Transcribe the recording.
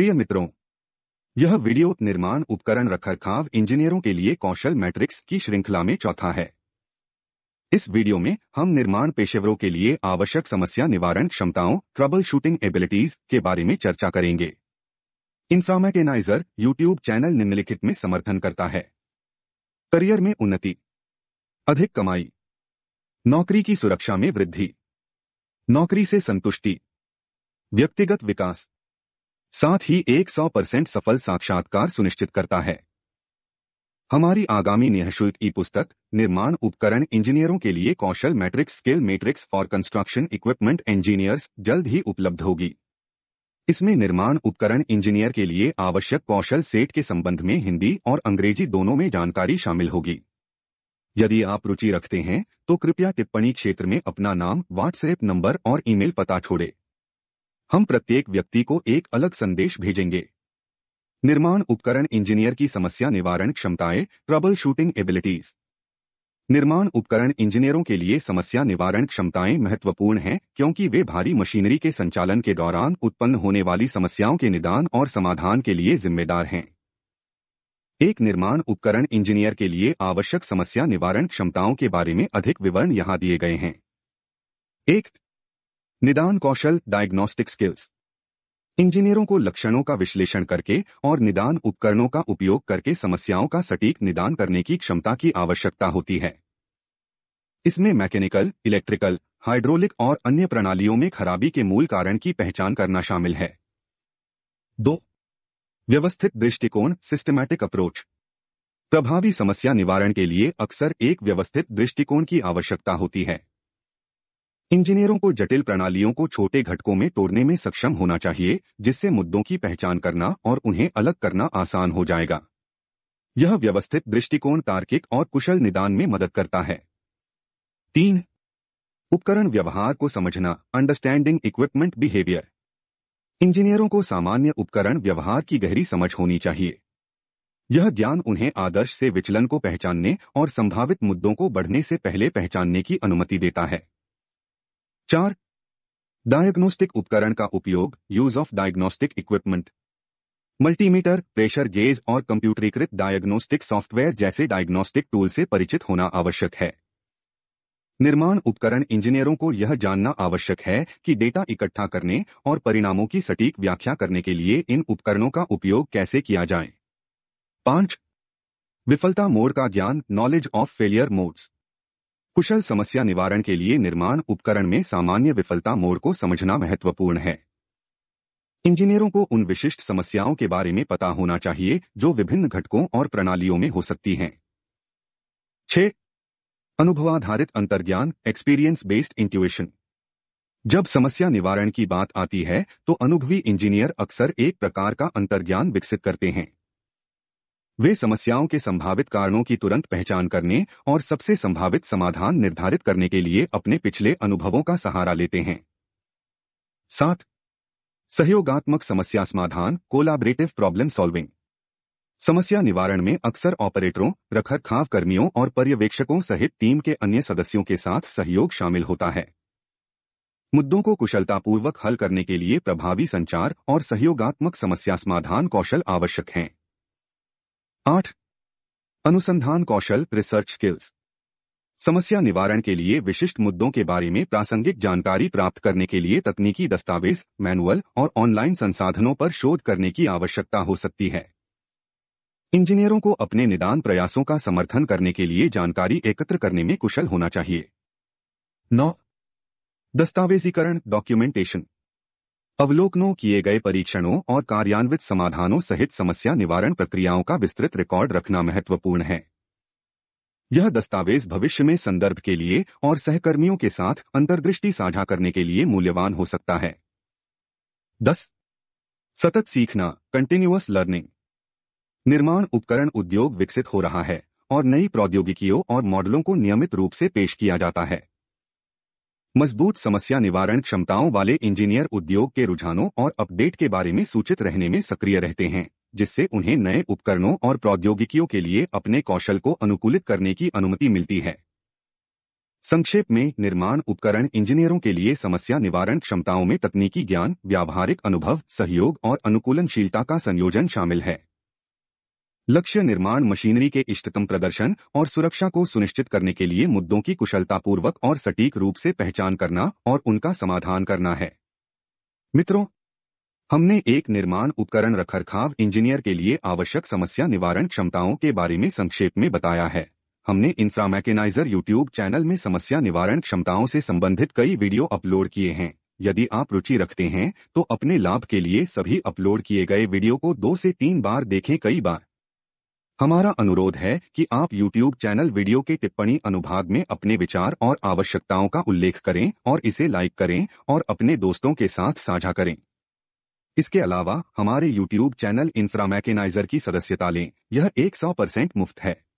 प्रिय मित्रों यह वीडियो निर्माण उपकरण रखरखाव इंजीनियरों के लिए कौशल मैट्रिक्स की श्रृंखला में चौथा है इस वीडियो में हम निर्माण पेशेवरों के लिए आवश्यक समस्या निवारण क्षमताओं ट्रबल शूटिंग एबिलिटीज के बारे में चर्चा करेंगे इंफ्रामेकेनाइजर यूट्यूब चैनल निम्नलिखित में समर्थन करता है करियर में उन्नति अधिक कमाई नौकरी की सुरक्षा में वृद्धि नौकरी से संतुष्टि व्यक्तिगत विकास साथ ही 100 परसेंट सफल साक्षात्कार सुनिश्चित करता है हमारी आगामी निःशुल्क ई पुस्तक निर्माण उपकरण इंजीनियरों के लिए कौशल मैट्रिक्स स्किल मैट्रिक्स और कंस्ट्रक्शन इक्विपमेंट इंजीनियर्स जल्द ही उपलब्ध होगी इसमें निर्माण उपकरण इंजीनियर के लिए आवश्यक कौशल सेट के संबंध में हिंदी और अंग्रेजी दोनों में जानकारी शामिल होगी यदि आप रुचि रखते हैं तो कृपया टिप्पणी क्षेत्र में अपना नाम व्हाट्सएप नंबर और ईमेल पता छोड़ें हम प्रत्येक व्यक्ति को एक अलग संदेश भेजेंगे निर्माण उपकरण इंजीनियर की समस्या निवारण क्षमताएं ट्रबल शूटिंग एबिलिटीज निर्माण उपकरण इंजीनियरों के लिए समस्या निवारण क्षमताएं महत्वपूर्ण हैं क्योंकि वे भारी मशीनरी के संचालन के दौरान उत्पन्न होने वाली समस्याओं के निदान और समाधान के लिए जिम्मेदार हैं एक निर्माण उपकरण इंजीनियर के लिए आवश्यक समस्या निवारण क्षमताओं के बारे में अधिक विवरण यहां दिए गए हैं एक निदान कौशल डायग्नोस्टिक स्किल्स इंजीनियरों को लक्षणों का विश्लेषण करके और निदान उपकरणों का उपयोग करके समस्याओं का सटीक निदान करने की क्षमता की आवश्यकता होती है इसमें मैकेनिकल इलेक्ट्रिकल हाइड्रोलिक और अन्य प्रणालियों में खराबी के मूल कारण की पहचान करना शामिल है दो व्यवस्थित दृष्टिकोण सिस्टमैटिक अप्रोच प्रभावी समस्या निवारण के लिए अक्सर एक व्यवस्थित दृष्टिकोण की आवश्यकता होती है इंजीनियरों को जटिल प्रणालियों को छोटे घटकों में तोड़ने में सक्षम होना चाहिए जिससे मुद्दों की पहचान करना और उन्हें अलग करना आसान हो जाएगा यह व्यवस्थित दृष्टिकोण तार्किक और कुशल निदान में मदद करता है तीन उपकरण व्यवहार को समझना अंडरस्टैंडिंग इक्विपमेंट बिहेवियर इंजीनियरों को सामान्य उपकरण व्यवहार की गहरी समझ होनी चाहिए यह ज्ञान उन्हें आदर्श से विचलन को पहचानने और संभावित मुद्दों को बढ़ने से पहले पहचानने की अनुमति देता है चार डायग्नोस्टिक उपकरण का उपयोग use of diagnostic equipment multimeter pressure gauge और कंप्यूटरीकृत डायग्नोस्टिक सॉफ्टवेयर जैसे डायग्नोस्टिक टूल से परिचित होना आवश्यक है निर्माण उपकरण इंजीनियरों को यह जानना आवश्यक है कि डेटा इकट्ठा करने और परिणामों की सटीक व्याख्या करने के लिए इन उपकरणों का उपयोग कैसे किया जाए पांच विफलता मोड का ज्ञान नॉलेज ऑफ फेलियर मोड्स कुशल समस्या निवारण के लिए निर्माण उपकरण में सामान्य विफलता मोड़ को समझना महत्वपूर्ण है इंजीनियरों को उन विशिष्ट समस्याओं के बारे में पता होना चाहिए जो विभिन्न घटकों और प्रणालियों में हो सकती हैं छ अनुभवाधारित अंतर्ज्ञान एक्सपीरियंस बेस्ड इंट्यूशन जब समस्या निवारण की बात आती है तो अनुभवी इंजीनियर अक्सर एक प्रकार का अंतर्ज्ञान विकसित करते हैं वे समस्याओं के संभावित कारणों की तुरंत पहचान करने और सबसे संभावित समाधान निर्धारित करने के लिए अपने पिछले अनुभवों का सहारा लेते हैं सात सहयोगात्मक समस्या समाधान कोलाबरेटिव प्रॉब्लम सॉल्विंग समस्या निवारण में अक्सर ऑपरेटरों रखरखाव कर्मियों और पर्यवेक्षकों सहित टीम के अन्य सदस्यों के साथ सहयोग शामिल होता है मुद्दों को कुशलतापूर्वक हल करने के लिए प्रभावी संचार और सहयोगात्मक समस्या समाधान कौशल आवश्यक हैं आठ अनुसंधान कौशल रिसर्च स्किल्स समस्या निवारण के लिए विशिष्ट मुद्दों के बारे में प्रासंगिक जानकारी प्राप्त करने के लिए तकनीकी दस्तावेज मैनुअल और ऑनलाइन संसाधनों पर शोध करने की आवश्यकता हो सकती है इंजीनियरों को अपने निदान प्रयासों का समर्थन करने के लिए जानकारी एकत्र करने में कुशल होना चाहिए नौ दस्तावेजीकरण डॉक्यूमेंटेशन अवलोकनों किए गए परीक्षणों और कार्यान्वित समाधानों सहित समस्या निवारण प्रक्रियाओं का विस्तृत रिकॉर्ड रखना महत्वपूर्ण है यह दस्तावेज भविष्य में संदर्भ के लिए और सहकर्मियों के साथ अंतर्दृष्टि साझा करने के लिए मूल्यवान हो सकता है दस सतत सीखना कंटिन्यूअस लर्निंग निर्माण उपकरण उद्योग विकसित हो रहा है और नई प्रौद्योगिकियों और मॉडलों को नियमित रूप से पेश किया जाता है मजबूत समस्या निवारण क्षमताओं वाले इंजीनियर उद्योग के रुझानों और अपडेट के बारे में सूचित रहने में सक्रिय रहते हैं जिससे उन्हें नए उपकरणों और प्रौद्योगिकियों के लिए अपने कौशल को अनुकूलित करने की अनुमति मिलती है संक्षेप में निर्माण उपकरण इंजीनियरों के लिए समस्या निवारण क्षमताओं में तकनीकी ज्ञान व्यावहारिक अनुभव सहयोग और अनुकूलनशीलता का संयोजन शामिल है लक्ष्य निर्माण मशीनरी के इष्टतम प्रदर्शन और सुरक्षा को सुनिश्चित करने के लिए मुद्दों की कुशलतापूर्वक और सटीक रूप से पहचान करना और उनका समाधान करना है मित्रों हमने एक निर्माण उपकरण रखरखाव इंजीनियर के लिए आवश्यक समस्या निवारण क्षमताओं के बारे में संक्षेप में बताया है हमने इंफ्रामैकेनाइजर यूट्यूब चैनल में समस्या निवारण क्षमताओं से संबंधित कई वीडियो अपलोड किए हैं यदि आप रुचि रखते हैं तो अपने लाभ के लिए सभी अपलोड किए गए वीडियो को दो से तीन बार देखें कई बार हमारा अनुरोध है कि आप YouTube चैनल वीडियो के टिप्पणी अनुभाग में अपने विचार और आवश्यकताओं का उल्लेख करें और इसे लाइक करें और अपने दोस्तों के साथ साझा करें इसके अलावा हमारे YouTube चैनल इंफ्रामैकेनाइजर की सदस्यता लें यह 100 परसेंट मुफ्त है